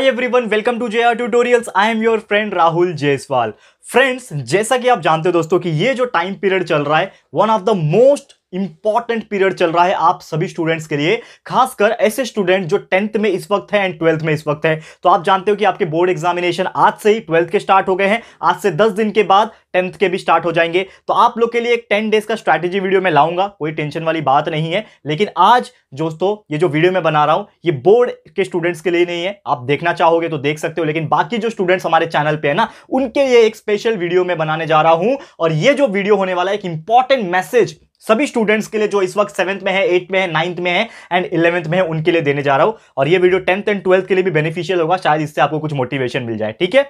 every everyone welcome to J R tutorials I am your friend Rahul Jaiswal friends जैसा कि आप जानते हो दोस्तों कि ये जो टाइम पीरियड चल रहा है one of the most important period चल रहा है आप सभी स्टूडेंट्स के लिए खासकर ऐसे स्टूडेंट जो टेंथ में इस वक्त है एंड ट्वेल्थ में इस वक्त है तो आप जानते हो कि आपके बोर्ड एग्जामिनेशन आज से ही ट्वेल्थ के स्टार्ट हो गए हैं आज से दस दिन के बाद टेंथ के भी स्टार्ट हो जाएंगे तो आप लोग के लिए एक टेन डेज का स्ट्रैटेजी वीडियो में लाऊंगा कोई टेंशन वाली बात नहीं है लेकिन आज दोस्तों ये जो वीडियो मैं बना रहा हूँ ये बोर्ड के स्टूडेंट्स के लिए नहीं है आप देखना चाहोगे तो देख सकते हो लेकिन बाकी जो स्टूडेंट्स हमारे चैनल पे है ना उनके लिए एक स्पेशल वीडियो में बनाने जा रहा हूँ और ये जो वीडियो होने वाला है एक इंपॉर्टेंट मैसेज सभी स्टूडेंट्स के लिए जो इस वक्त सेवंथ में है एट में है नाइन्थ में है एंड इलेवंथ में है उनके लिए देने जा रहा हूं और ये वीडियो टेंथ एंड ट्वेल्थ के लिए भी बेनिफिशियल होगा शायद इससे आपको कुछ मोटिवेशन मिल जाए ठीक है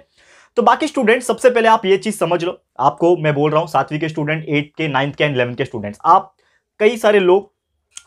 तो बाकी स्टूडेंट्स सबसे पहले आप ये चीज समझ लो आपको मैं बोल रहा हूं सातवीं के स्टूडेंट एट के नाइन्थ के एंड इलेवंथ के स्टूडेंट्स आप कई सारे लोग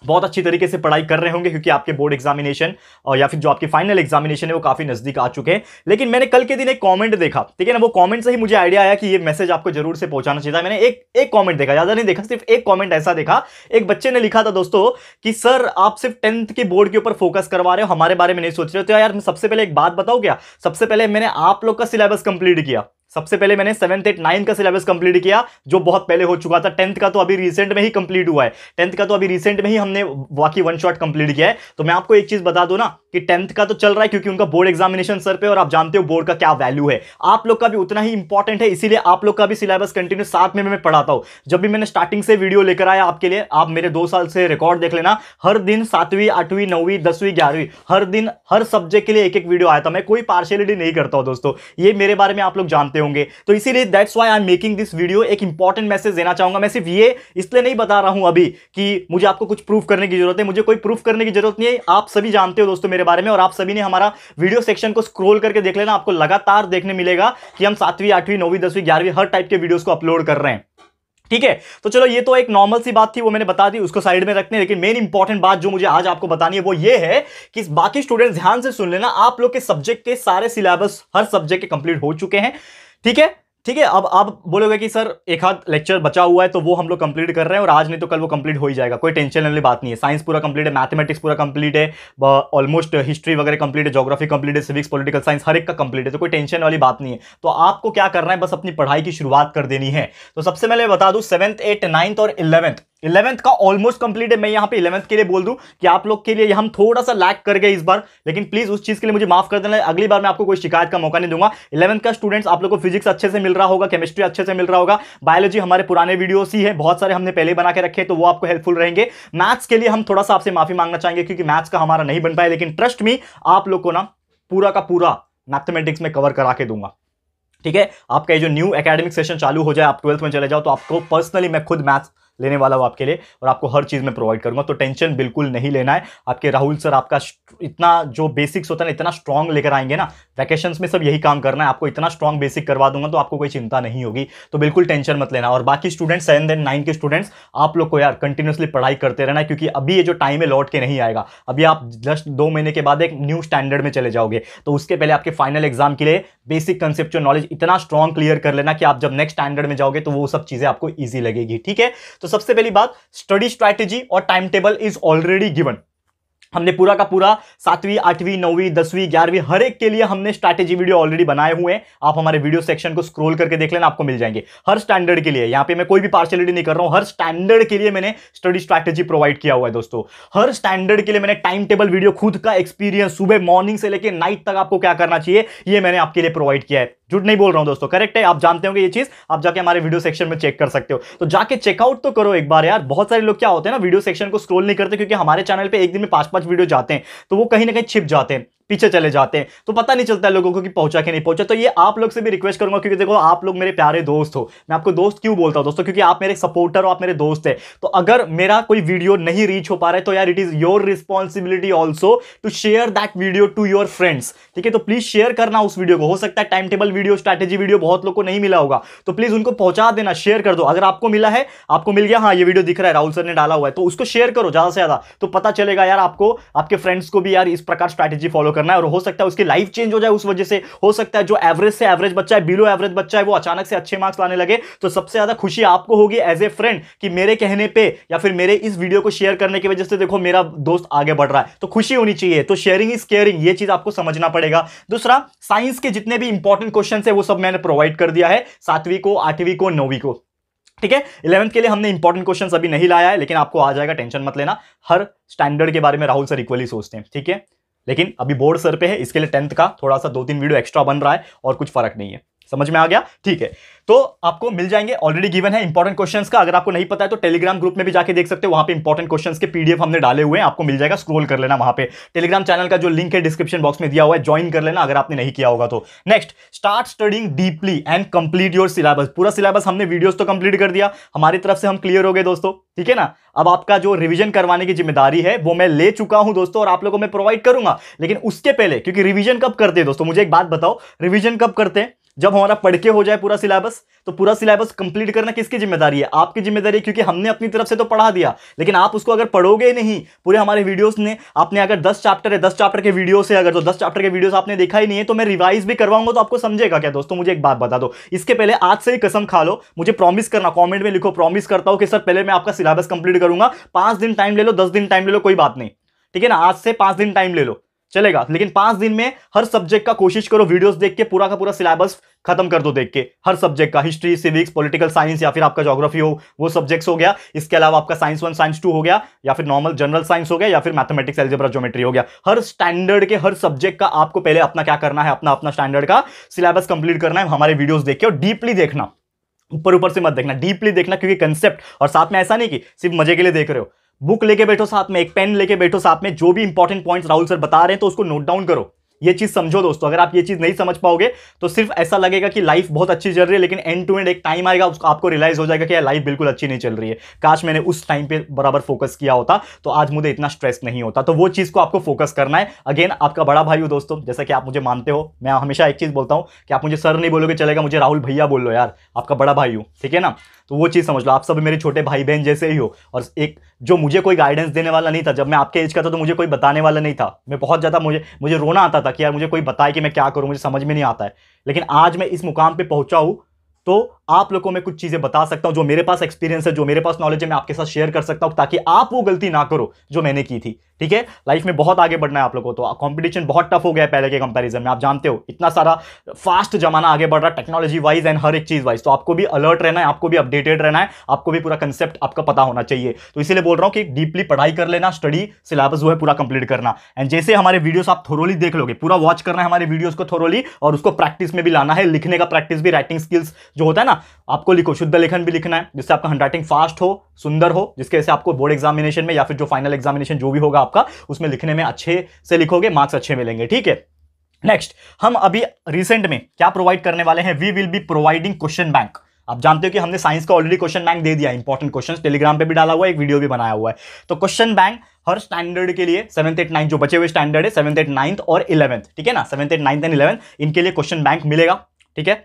बहुत अच्छी तरीके से पढ़ाई कर रहे होंगे क्योंकि आपके बोर्ड एग्जामिनेशन और या फिर जो आपके फाइनल एग्जामिनेशन है वो काफ़ी नज़दीक आ चुके हैं लेकिन मैंने कल के दिन एक कमेंट देखा ठीक है ना वो कमेंट से ही मुझे आइडिया आया कि ये मैसेज आपको जरूर से पहुंचाना चाहिए था मैंने एक एक कमेंट देखा ज़्यादा नहीं देखा सिर्फ एक कॉमेंट ऐसा देखा एक बच्चे ने लिखा था दोस्तों कि सर आप सिर्फ टेंथ के बोर्ड के ऊपर फोकस करवा रहे हो हमारे बारे में नहीं सोच रहे हो तो यार सबसे पहले एक बात बताओ क्या सबसे पहले मैंने आप लोग का सिलेबस कंप्लीट किया सबसे पहले मैंने सेवंथ एट नाइन्थ का सिलेबस कंप्लीट किया जो बहुत पहले हो चुका था टेंथ का तो अभी रिसेंट में ही कंप्लीट हुआ है टेंथ का तो अभी रिसेंट में ही हमने बाकी वन शॉट कंप्लीट किया है तो मैं आपको एक चीज बता दू ना कि टेंथ का तो चल रहा है क्योंकि उनका बोर्ड एग्जामिनेशन सर पे और आप जानते हो बोर्ड का क्या वैल्यू है आप लोग का भी उतना ही इंपॉर्टेंट है इसीलिए आप लोग का भी सिलेबस कंटिन्यू साथ में मैं पढ़ाता हूँ जब भी मैंने स्टार्टिंग से वीडियो लेकर आया आपके लिए आप मेरे दो साल से रिकॉर्ड देख लेना हर दिन सातवीं आठवीं नौवीं दसवीं ग्यारहवीं हर दिन हर सब्जेक्ट के लिए एक एक वीडियो आया था मैं कोई पार्शियलिटी नहीं करता हूँ दोस्तों ये मेरे बारे में आप लोग जानते होंगे तो इसीलिए that's why I am making this video एक इंपॉर्टेंट मैसेज देना चाहूंगा मैं सिर्फ ये इसलिए नहीं बता रहा हूँ अभी कि मुझे आपको कुछ प्रूफ करने की जरूरत है मुझे कोई प्रूफ करने की जरूरत नहीं है आप सभी जानते हो दोस्तों मेरे बारे में और आप सभी ने हमारा वीडियो सेक्शन को स्क्रोल करके देख लेना आपको लगातार देखने मिलेगा कि हम सातवीं आठवीं नौवीं दसवीं ग्यारहवीं हर टाइप के वीडियोज को अपलोड कर रहे हैं ठीक है तो चलो ये तो एक नॉर्मल सी बात थी वो मैंने बता दी उसको साइड में रखते हैं लेकिन मेन इंपॉर्टेंट बात जो मुझे आज आपको बतानी है वो ये है कि बाकी स्टूडेंट्स ध्यान से सुन लेना आप लोग के सब्जेक्ट के सारे सिलेबस हर सब्जेक्ट के कंप्लीट हो चुके हैं ठीक है ठीक है अब आप बोलोगे कि सर एक हाथ लेक्चर बचा हुआ है तो वो हम लोग कंप्लीट कर रहे हैं और आज नहीं तो कल वो कंप्लीट हो ही जाएगा कोई टेंशन वाली बात नहीं है साइंस पूरा कंप्लीट है मैथमेटिक्स पूरा कंप्लीट है ऑलमोस्ट हिस्ट्री वगैरह कंप्लीट है जोग्राफी कंप्लीट है सिविक्स पॉलिटिकल साइंस हर एक का कंप्लीट है तो कोई टेंशन वाली बात नहीं है तो आपको क्या करना है बस अपनी पढ़ाई की शुरुआत कर देनी है तो सबसे पहले बता दूँ सेवंथ एट नाइन्थ और इलेवंथ इलेवंथ का ऑलमोस्ट कंप्लीट है मैं यहाँ पे इलेवंथ के लिए बोल दूं कि आप लोग के लिए हम थोड़ा सा लैक कर गए इस बार लेकिन प्लीज उस चीज के लिए मुझे माफ कर देना अगली बार मैं आपको कोई शिकायत का मौका नहीं दूंगा इलेवंथ का स्टूडेंट्स आप लोग को फिजिक्स अच्छे से मिल रहा होगा केमिस्ट्री अच्छे से मिल रहा होगा बायोलॉजी हमारे पुराने वीडियोस ही है बहुत सारे हमने पहले बना के रखे तो वो आपको हेल्पफुल रहेंगे मैथ्स के लिए हम थोड़ा सा आपसे माफी मांगना चाहेंगे क्योंकि मैथ्स का हमारा नहीं बन पाया लेकिन ट्रस्ट में आप लोग को ना पूरा का पूरा मैथमेटिक्स में कवर करा के दूंगा ठीक है आपका ये जो न्यू एकेडमिक सेशन चालू हो जाए आप ट्वेल्थ में चले जाओ तो आपको पर्सनली मैं खुद मैथ्स लेने वाला हूँ आपके लिए और आपको हर चीज़ में प्रोवाइड करूँगा तो टेंशन बिल्कुल नहीं लेना है आपके राहुल सर आपका इतना जो बेसिक्स होता है ना इतना स्ट्रॉन्ग लेकर आएंगे ना वैकेशन में सब यही काम करना है आपको इतना स्ट्रॉन्ग बेसिक करवा दूंगा तो आपको कोई चिंता नहीं होगी तो बिल्कुल टेंशन मत लेना और बाकी स्टूडेंट्स सेवन एंड नाइन के स्टूडेंट्स आप लोग को यार कंटिन्यूसली पढ़ाई करते रहना क्योंकि अभी ये जो टाइम है लौट के नहीं आएगा अभी आप जस्ट दो महीने के बाद एक न्यू स्टैंडर्ड में चले जाओगे तो उसके पहले आपके फाइनल एग्जाम के लिए बेसिक कंसेप्ट नॉलेज इतना स्ट्रॉन्ग क्लियर कर लेना कि आप जब नेक्स्ट स्टैंडर्ड में जाओगे तो वो सब चीज़ें आपको ईजी लगेगी ठीक है तो तो सबसे पहली बात स्टडी स्ट्रैटेजी और time table is already given हमने पूरा का पूरा सातवीं आठवीं नौवीं दसवीं ग्यारहवीं हर एक के लिए हमने स्ट्रैटेजी वीडियो ऑलरेडी बनाए हुए हैं आप हमारे वीडियो सेक्शन को स्क्रॉल करके देख लेना आपको मिल जाएंगे हर स्टैंडर्ड के लिए यहाँ पे मैं कोई भी पार्शलिटी नहीं कर रहा हूँ हर स्टैंडर्ड के लिए मैंने स्टडी स्ट्रैटेजी प्रोवाइड किया हुआ है दोस्तों हर स्टैंडर्ड के लिए मैंने टाइम टेबल वीडियो खुद का एक्सपीरियंस सुबह मॉर्निंग से लेकर नाइट तक आपको क्या करना चाहिए ये मैंने आपके लिए प्रोवाइड किया है झूठ नहीं बोल रहा हूँ दोस्तों करेक्ट है आप जानते होंगे ये चीज आप जाके हमारे वीडियो सेक्शन में चेक कर सकते हो तो जाके चेकआउट तो करो एक बार यार बहुत सारे लोग क्या होते हैं ना वीडियो सेक्शन को स्क्रोल नहीं करते क्योंकि हमारे चैनल पर एक दिन में पांच पांच वीडियो जाते हैं तो वो कहीं ना कहीं छिप जाते हैं पीछे चले जाते हैं तो पता नहीं चलता है लोगों को कि पहुंचा कि नहीं पहुंचा तो ये आप लोग से भी रिक्वेस्ट करूंगा क्योंकि देखो आप लोग मेरे प्यारे दोस्त हो मैं आपको दोस्त क्यों बोलता हूं दोस्तों क्योंकि आप मेरे सपोर्टर हो आप मेरे दोस्त है तो अगर मेरा कोई वीडियो नहीं रीच हो पा रहा है तो यार it is your responsibility also to share that video to your friends ठीक है तो प्लीज शेयर करना उस वीडियो को हो सकता है time table video strategy video बहुत लोग को नहीं मिला होगा तो प्लीज उनको पहुंचा देना शेयर कर दो अगर आपको मिला है आपको मिल गया हाँ ये वीडियो दिख रहा है राहुल सर ने डाला हुआ है तो उसको शेयर करो ज्यादा से ज्यादा तो पता चलेगा यार आपको आपके फ्रेंड्स को भी यार इस प्रकार स्ट्रैटेजी फॉलो करना है और हो सकता है उसकी लाइफ चेंज हो जाए उस वजह से हो सकता है जो एवरेज से एवरेज बच्चा है बिलो एवरेज बच्चा है वो अचानक से अच्छे मार्क्स लाने लगे तो सबसे ज्यादा खुशी आपको होगी एज ए फ्रेंड कि मेरे कहने पे या फिर मेरे इस वीडियो को शेयर करने की वजह से देखो मेरा दोस्त आगे बढ़ रहा है तो खुशी होनी चाहिए तो शेयरिंग इज केयरिंग ये चीज आपको समझना पड़ेगा दूसरा साइंस के जितने भी इंपॉर्टेंट क्वेश्चन है वो सब मैंने प्रोवाइड कर दिया है सातवीं को आठवीं को नौवीं को ठीक है इलेवंथ के लिए हमने इंपॉर्टेंट क्वेश्चन अभी नहीं लाया है लेकिन आपको आ जाएगा टेंशन मत लेना हर स्टैंडर्ड के बारे में राहुल सर इक्वली सोचते हैं ठीक है लेकिन अभी बोर्ड सर पे है इसके लिए टेंथ का थोड़ा सा दो तीन वीडियो एक्स्ट्रा बन रहा है और कुछ फर्क नहीं है समझ में आ गया ठीक है तो आपको मिल जाएंगे ऑलरेडी गिवन है इंपॉर्टेंट क्वेश्चंस का अगर आपको नहीं पता है तो टेलीग्राम ग्रुप में भी जाके देख सकते हो वहां पे इंपॉर्टेंट क्वेश्चंस के पीडीएफ हमने डाले हुए हैं आपको मिल जाएगा स्क्रॉल कर लेना वहां पे टेलीग्राम चैनल का जो लिंक है डिस्क्रिप्शन बॉक्स में दिया हुआ है ज्वाइन कर लेना अगर आपने नहीं किया होगा तो next start studying deeply and complete your syllabus पूरा सिलेबस हमने वीडियोज तो कंप्लीट कर दिया हमारी तरफ से हम क्लियर हो गए दोस्तों ठीक है ना अब आपका जो रिविजन करवाने की जिम्मेदारी है वो मैं ले चुका हूं दोस्तों और आप लोगों को मैं प्रोवाइड करूंगा लेकिन उसके पहले क्योंकि रिविजन कब करते हैं दोस्तों मुझे एक बात बताओ रिविजन कब करते हैं जब हमारा पढ़ के हो जाए पूरा सिलेबस तो पूरा सिलेबस कंप्लीट करना किसकी जिम्मेदारी है आपकी जिम्मेदारी है क्योंकि हमने अपनी तरफ से तो पढ़ा दिया लेकिन आप उसको अगर पढ़ोगे नहीं पूरे हमारे वीडियोस ने आपने अगर दस चैप्टर है दस चैप्टर के वीडियो से अगर तो दस चैप्टर के वीडियोस आपने देखा ही नहीं है तो मैं रिवाइज भी करवाऊंगा तो आपको समझेगा क्या दोस्तों मुझे एक बात बता दो इसके पहले आज से ही कसम खा लो मुझे प्रॉमिस करना कॉमेंट में लिखो प्रॉमिस करता हूँ कि सर पहले मैं आपका सिलेबस कंप्लीट करूंगा पांच दिन टाइम ले लो दस दिन टाइम ले लो कोई बात नहीं ठीक है ना आज से पांच दिन टाइम ले लो चलेगा लेकिन पांच दिन में हर सब्जेक्ट का कोशिश करो वीडियोस देख के पूरा का पूरा सिलेबस खत्म कर दो देख के हर सब्जेक्ट का हिस्ट्री सिविक्स पॉलिटिकल साइंस या फिर आपका जोग्राफी हो वो सब्जेक्ट्स हो गया इसके अलावा आपका साइंस वन साइंस टू हो गया या फिर नॉर्मल जनरल साइंस हो गया या फिर मैथमेटिक्स एल्जेब्रा ज्योमेट्री हो गया हर स्टैंडर्ड के हर सब्जेक्ट का आपको पहले अपना क्या करना है अपना अपना स्टैंडर्ड का सिलेबस कंप्लीट करना है हमारे वीडियोज देख के और डीपली देखना ऊपर ऊपर से मत देखना डीपली देखना क्योंकि कंसेप्ट और साथ में ऐसा नहीं कि सिर्फ मजे के लिए देख रहे हो बुक लेके बैठो साथ में एक पेन लेके बैठो साथ में जो भी इंपॉर्टेंट पॉइंट्स राहुल सर बता रहे हैं तो उसको नोट डाउन करो ये चीज समझो दोस्तों अगर आप ये चीज नहीं समझ पाओगे तो सिर्फ ऐसा लगेगा कि लाइफ बहुत अच्छी चल रही है लेकिन एंड टू एंड एक टाइम आएगा उसको आपको रियलाइज हो जाएगा कि यार लाइफ बिल्कुल अच्छी नहीं चल रही है काश मैंने उस टाइम पे बराबर फोकस किया होता तो आज मुझे इतना स्ट्रेस नहीं होता तो वो चीज को आपको फोकस करना है अगेन आपका बड़ा भाई हो दोस्तों जैसा कि आप मुझे मानते हो मैं हमेशा एक चीज बोलता हूँ कि आप मुझे सर नहीं बोलोगे चलेगा मुझे राहुल भैया बोल लो यार आपका बड़ा भाई हूँ ठीक है ना तो वो चीज़ समझ लो आप सब मेरे छोटे भाई बहन जैसे ही हो और एक जो मुझे कोई गाइडेंस देने वाला नहीं था जब मैं आपके एज का था तो मुझे कोई बताने वाला नहीं था मैं बहुत ज़्यादा मुझे मुझे रोना आता था कि यार मुझे कोई बताए कि मैं क्या करूँ मुझे समझ में नहीं आता है लेकिन आज मैं इस मुकाम पर पहुँचा हूँ तो आप लोगों को मैं कुछ चीज़ें बता सकता हूँ जो मेरे पास एक्सपीरियंस है जो मेरे पास नॉलेज है मैं आपके साथ शेयर कर सकता हूँ ताकि आप वो गलती ना करो जो मैंने की थी ठीक है लाइफ में बहुत आगे बढ़ना है आप लोगों को तो कंपटीशन बहुत टफ हो गया है पहले के कंपैरिजन में आप जानते हो इतना सारा फास्ट जमाना आगे बढ़ रहा है टेक्नोलॉजी वाइज एंड हर एक चीज़ वाइज तो आपको भी अलर्ट रहना है आपको भी अपडेटेड रहना है आपको भी पूरा कंसेप्ट आपका पता होना चाहिए तो इसलिए बोल रहा हूँ कि डीपली पढ़ाई कर लेना स्टडी सिलेबस जो है पूरा कंप्लीट करना एंड जैसे हमारे वीडियोज आप थोरोली देख लोगे पूरा वॉच करना है हमारे वीडियोज़ को थोरोली और उसको प्रैक्टिस में भी लाना है लिखने का प्रैक्टिस भी राइटिंग स्किल्स जो होता है ना आपको लिखो शुद्ध लेखन भी लिखना है जिससे आपका हैंड फास्ट हो सुंदर हो जिसके वजह से आपको बोर्ड एग्जामिनेशन में या फिर जो फाइनल एग्जामिनेशन जो भी होगा आपका उसमें लिखने में अच्छे से लिखोगे मार्क्स अच्छे मिलेंगे ठीक है नेक्स्ट हम अभी रिसेंट में क्या प्रोवाइड करने वाले हैं we will be providing question bank आप जानते हो कि हमने साइंस का ऑलरेडी क्वेश्चन बैंक दे दिया इंपॉर्टेंट क्वेश्चंस टेलीग्राम पे भी डाला हुआ है एक वीडियो भी बनाया हुआ है तो क्वेश्चन बैंक हर स्टैंडर्ड के लिए सेवंथ एट नाइन्थ जो बचे हुए स्टैंडर्ड है सेवंथ एट नाइन्थ और इलेवंथ ठीक है ना seventh eight ninth and eleventh इनके लिए क्वेश्चन बैंक मिलेगा ठीक है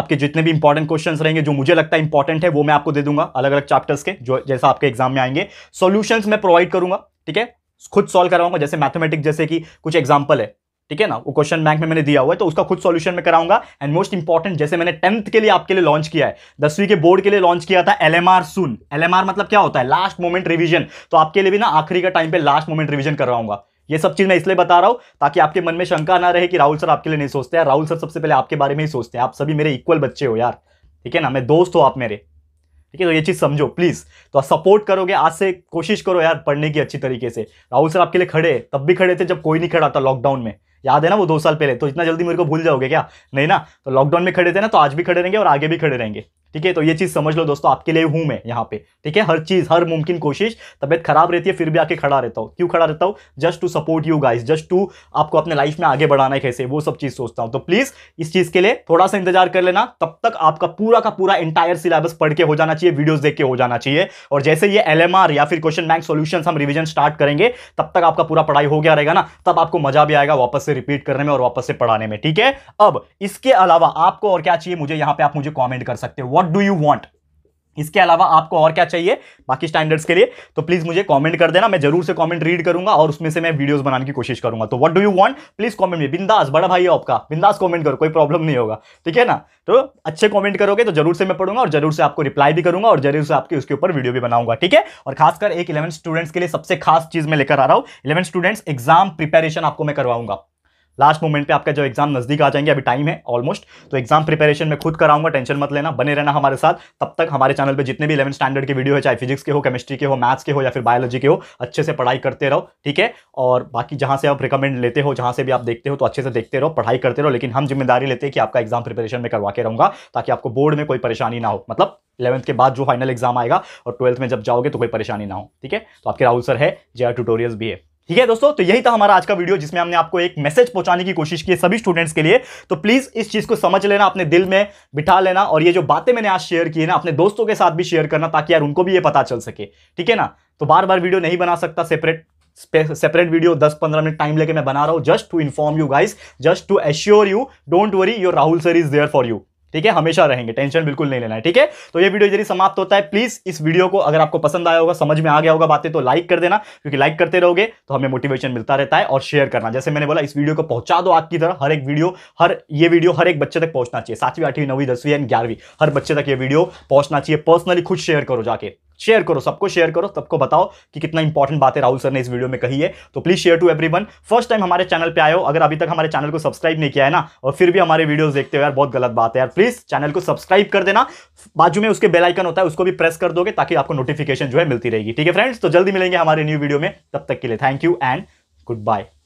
आपके जितने भी इंपॉर्टेंट क्वेश्चन रहेंगे जो मुझे लगता है इंपॉर्टेंट है वो मैं आपको दे दूंगा अलग अलग चैप्टर्स के जो जैसा आपके एग्जाम में आएंगे सोल्यूशन मैं प्रोवाइड करूंगा ठीक है खुद सॉल्व कराऊंगा जैसे मैथमेटिक्स जैसे कि कुछ एग्जाम्पल है ठीक है ना वो क्वेश्चन बैंक में मैंने दिया हुआ है तो उसका खुद सॉल्यूशन में कराऊंगा एंड मोस्ट इंपॉर्टेंट जैसे मैंने टेंथ के लिए आपके लिए लॉन्च किया है दसवीं के बोर्ड के लिए लॉन्च किया था एल एम आर सुन एल एम आर मतलब क्या होता है लास्ट मोमेंट रिवीजन तो आपके लिए भी ना आखिरी का टाइम पे लास्ट मोमेंट रिविजन कराऊंगा ये सब चीज मैं इसलिए बता रहा हूं ताकि आपके मन में शंका ना रहे कि राहुल सर आपके लिए नहीं सोचते हैं राहुल सर सबसे पहले आपके बारे में ही सोचते हैं आप सभी मेरे इक्वल बच्चे हो यार ठीक है ना मैं दोस्त हो आप मेरे ठीक है तो ये चीज़ समझो प्लीज़ तो सपोर्ट करोगे आज से कोशिश करो यार पढ़ने की अच्छी तरीके से राहुल सर आपके लिए खड़े तब भी खड़े थे जब कोई नहीं खड़ा था लॉकडाउन में याद है ना वो दो साल पहले तो इतना जल्दी मेरे को भूल जाओगे क्या नहीं ना तो लॉकडाउन में खड़े थे ना तो आज भी खड़े रहेंगे और आगे भी खड़े रहेंगे ठीक है तो ये चीज़ समझ लो दोस्तों आपके लिए हूं मैं यहाँ पे ठीक है हर चीज़ हर मुमकिन कोशिश तबियत खराब रहती है फिर भी आके खड़ा रहता हूँ क्यों खड़ा रहता हूँ just to support you guys just to आपको अपने लाइफ में आगे बढ़ाना है कैसे वो सब चीज़ सोचता हूँ तो प्लीज़ इस चीज़ के लिए थोड़ा सा इंतजार कर लेना तब तक आपका पूरा का पूरा इंटायर सिलेबस पढ़ के हो जाना चाहिए वीडियोज़ देख के हो जाना चाहिए और जैसे ये एल या फिर क्वेश्चन बैंक सोल्यूशन हम रिविजन स्टार्ट करेंगे तब तक आपका पूरा पढ़ाई हो गया रहेगा ना तब आपको मजा भी आएगा वापस से रिपीट करने में और वापस से पढ़ाने में ठीक है अब इसके अलावा आपको और क्या चाहिए मुझे यहाँ पे आप मुझे कॉमेंट कर सकते हो वॉट डू यू वॉन्ट इसके अलावा आपको और क्या चाहिए बाकी स्टैंडर्ड्स के लिए तो प्लीज़ मुझे कमेंट कर देना मैं जरूर से कमेंट रीड करूंगा और उसमें से मैं वीडियोस बनाने की कोशिश करूंगा तो what do you want please comment में बिंदास बड़ा भाई आपका बिंदास कमेंट करो कोई प्रॉब्लम नहीं होगा ठीक है ना तो अच्छे कॉमेंट करोगे तो जरूर से मैं पढ़ूंगा और जरूर से आपको रिप्लाई भी करूंगा और जरूर से आपके उसके ऊपर वीडियो भी बनाऊंगा ठीक है और खासकर एक इलेवन स्टूडेंट्स के लिए सबसे खास चीज़ मैं लेकर आ रहा हूँ इलेवन स्टूडेंट्स एग्जाम प्रिपेरेशन आपको मैं करवाऊंगा लास्ट मोमेंट पे आपका जो एग्जाम नजदीक आ जाएंगे अभी टाइम है ऑलमोस्ट तो एग्जाम प्रिपरेशन में खुद कराऊंगा टेंशन मत लेना बने रहना हमारे साथ तब तक हमारे चैनल पे जितने भी इलेवन स्टैंडर्ड के वीडियो है चाहे फिजिक्स के हो केमिस्ट्री के हो मैथ्स के हो या फिर बायोलॉजी के हो अच्छे से पढ़ाई करते रहो ठीक है और बाकी जहाँ से आप रिकमेंड लेते हो जहाँ से भी आप देखते हो तो अच्छे से देखते रहो पढ़ाई करते रहो लेकिन हम जिम्मेदारी लेते हैं कि आपका एग्जाम प्रिपेरेशन में करवा के रहूंगा ताकि आपको बोर्ड में कोई परेशानी ना हो मतलब इलेवंथ के बाद जो फाइनल एग्जाम आएगा और ट्वेल्थ में जब जाओगे तो कोई परेशानी ना हो ठीक है तो आपके राहुल सर है जे ट्यूटोरियल्स भी है ठीक है दोस्तों तो यही था हमारा आज का वीडियो जिसमें हमने आपको एक मैसेज पहुंचाने की कोशिश की सभी स्टूडेंट्स के लिए तो प्लीज इस चीज को समझ लेना अपने दिल में बिठा लेना और ये जो बातें मैंने आज शेयर की है ना अपने दोस्तों के साथ भी शेयर करना ताकि यार उनको भी ये पता चल सके ठीक है ना तो बार बार वीडियो नहीं बना सकता separate separate video 10-15 minute time लेके मैं बना रहा हूँ just to inform you guys just to assure you don't worry your Rahul sir is there for you ठीक है हमेशा रहेंगे टेंशन बिल्कुल नहीं लेना है ठीक है तो ये वीडियो यदि समाप्त होता है प्लीज इस वीडियो को अगर आपको पसंद आया होगा समझ में आ गया होगा बातें तो लाइक कर देना क्योंकि लाइक करते रहोगे तो हमें मोटिवेशन मिलता रहता है और शेयर करना जैसे मैंने बोला इस वीडियो को पहुंचा दो आपकी तरह हर एक वीडियो हर ये वीडियो हर एक बच्चे तक पहुंचना चाहिए सातवीं आठवीं नवी दसवीं एंड ग्यारहवीं हर बच्चे तक ये वीडियो पहुंचना चाहिए पर्सनली खुद शेयर करो जाके शेयर करो सबको शेयर करो सबको बताओ कि कितना इंपॉर्टेंट बातें राहुल सर ने इस वीडियो में कही है तो please share to everyone first time हमारे चैनल पे आयो अगर अभी तक हमारे चैनल को सब्सक्राइब नहीं किया है ना और फिर भी हमारे वीडियोस देखते हो यार बहुत गलत बात है यार प्लीज चैनल को सब्सक्राइब कर देना बाजू में उसके बेलाइकन होता है उसको भी प्रेस कर दोगे ताकि आपको नोटिफिकेशन जो है मिलती रहेगी ठीक है फ्रेंड्स तो जल्दी मिलेंगे हमारे न्यू वीडियो में तब तक के लिए thank you and good bye